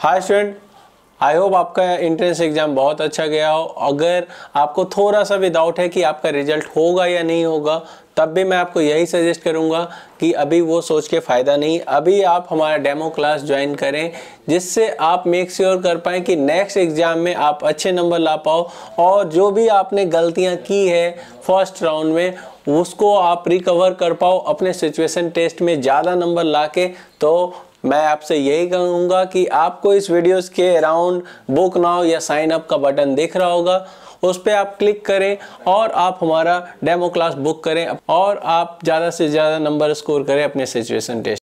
hi student I hope आपका entrance exam बहुत अच्छा गया हो अगर आपको थोड़ा सा भी डाउट है कि आपका रिजल्ट होगा या नहीं होगा तब भी मैं आपको यही सजेस्ट करूंगा कि अभी वो सोच के फ़ायदा नहीं अभी आप हमारा डेमो क्लास ज्वाइन करें जिससे आप मेक श्योर sure कर पाएँ कि नेक्स्ट एग्ज़ाम में आप अच्छे नंबर ला पाओ और जो भी आपने गलतियाँ की है फर्स्ट राउंड में उसको आप रिकवर कर पाओ अपने सिचुएशन टेस्ट में ज़्यादा नंबर ला के तो मैं आपसे यही कहूँगा कि आपको इस वीडियोस के अराउंड बुक नाउ या साइन अप का बटन दिख रहा होगा उस पर आप क्लिक करें और आप हमारा डेमो क्लास बुक करें और आप ज़्यादा से ज़्यादा नंबर स्कोर करें अपने सिचुएशन टेस्ट